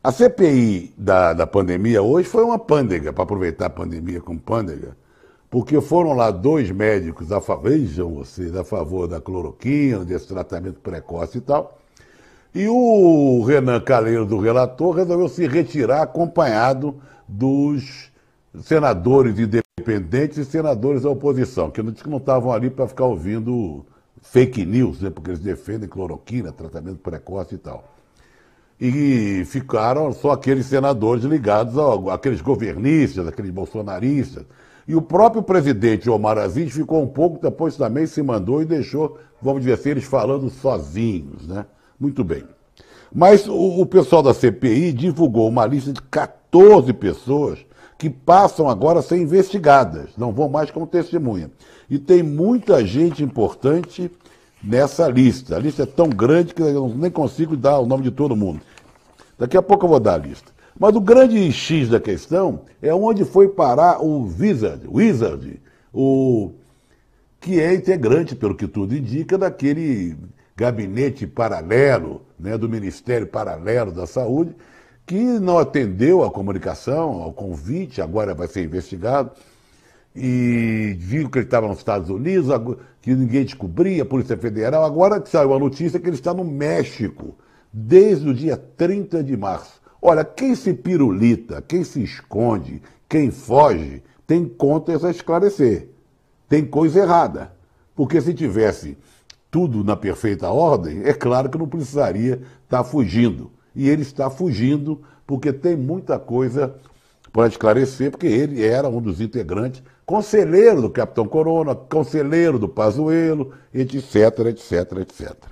A CPI da, da pandemia hoje foi uma pândega, para aproveitar a pandemia como pândega, porque foram lá dois médicos, a, vejam vocês, a favor da cloroquina, desse tratamento precoce e tal. E o Renan Calheiros, do relator, resolveu se retirar acompanhado dos senadores independentes e senadores da oposição, que não estavam ali para ficar ouvindo fake news, né, porque eles defendem cloroquina, tratamento precoce e tal e ficaram só aqueles senadores ligados a, aqueles governistas, aqueles bolsonaristas. E o próprio presidente Omar Aziz ficou um pouco, depois também se mandou e deixou, vamos dizer assim, eles falando sozinhos, né? Muito bem. Mas o, o pessoal da CPI divulgou uma lista de 14 pessoas que passam agora a ser investigadas, não vão mais como testemunha. E tem muita gente importante nessa lista. A lista é tão grande que eu nem consigo dar o nome de todo mundo. Daqui a pouco eu vou dar a lista. Mas o grande X da questão é onde foi parar o Wizard, Wizard o que é integrante, pelo que tudo indica, daquele gabinete paralelo, né, do Ministério Paralelo da Saúde, que não atendeu à comunicação, ao convite, agora vai ser investigado e viu que ele estava nos Estados Unidos, que ninguém descobria, a Polícia Federal. Agora saiu a notícia que ele está no México, desde o dia 30 de março. Olha, quem se pirulita, quem se esconde, quem foge, tem contas a esclarecer. Tem coisa errada. Porque se tivesse tudo na perfeita ordem, é claro que não precisaria estar tá fugindo. E ele está fugindo porque tem muita coisa para esclarecer, porque ele era um dos integrantes, conselheiro do Capitão Corona, conselheiro do Pazuello, etc, etc, etc.